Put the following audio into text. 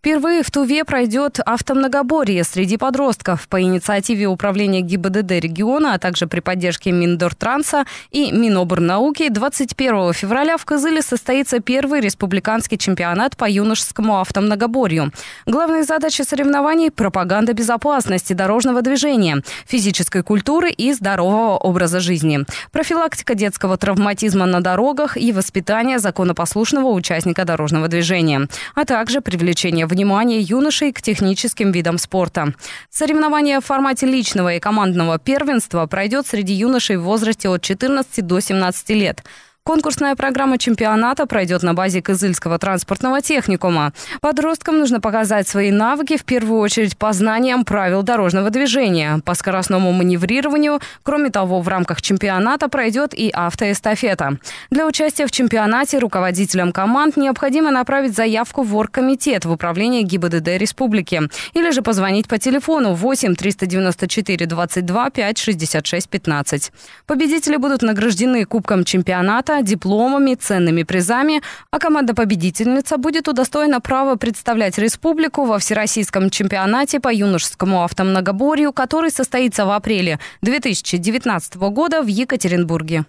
Впервые в Туве пройдет автомногоборье среди подростков. По инициативе Управления ГИБДД региона, а также при поддержке Миндортранса и Миноборнауки 21 февраля в Кызыле состоится первый республиканский чемпионат по юношескому автомногоборью. Главные задачи соревнований – пропаганда безопасности дорожного движения, физической культуры и здорового образа жизни, профилактика детского травматизма на дорогах и воспитание законопослушного участника дорожного движения, а также привлечение внимание юношей к техническим видам спорта. Соревнование в формате личного и командного первенства пройдет среди юношей в возрасте от 14 до 17 лет. Конкурсная программа чемпионата пройдет на базе Кызыльского транспортного техникума. Подросткам нужно показать свои навыки, в первую очередь, по знаниям правил дорожного движения, по скоростному маневрированию. Кроме того, в рамках чемпионата пройдет и автоэстафета. Для участия в чемпионате руководителям команд необходимо направить заявку в оргкомитет в управление ГИБДД Республики или же позвонить по телефону 8 394 22 5 66 15. Победители будут награждены Кубком чемпионата проекта, дипломами, ценными призами, а команда-победительница будет удостоена права представлять республику во Всероссийском чемпионате по юношескому автомногоборью, который состоится в апреле 2019 года в Екатеринбурге.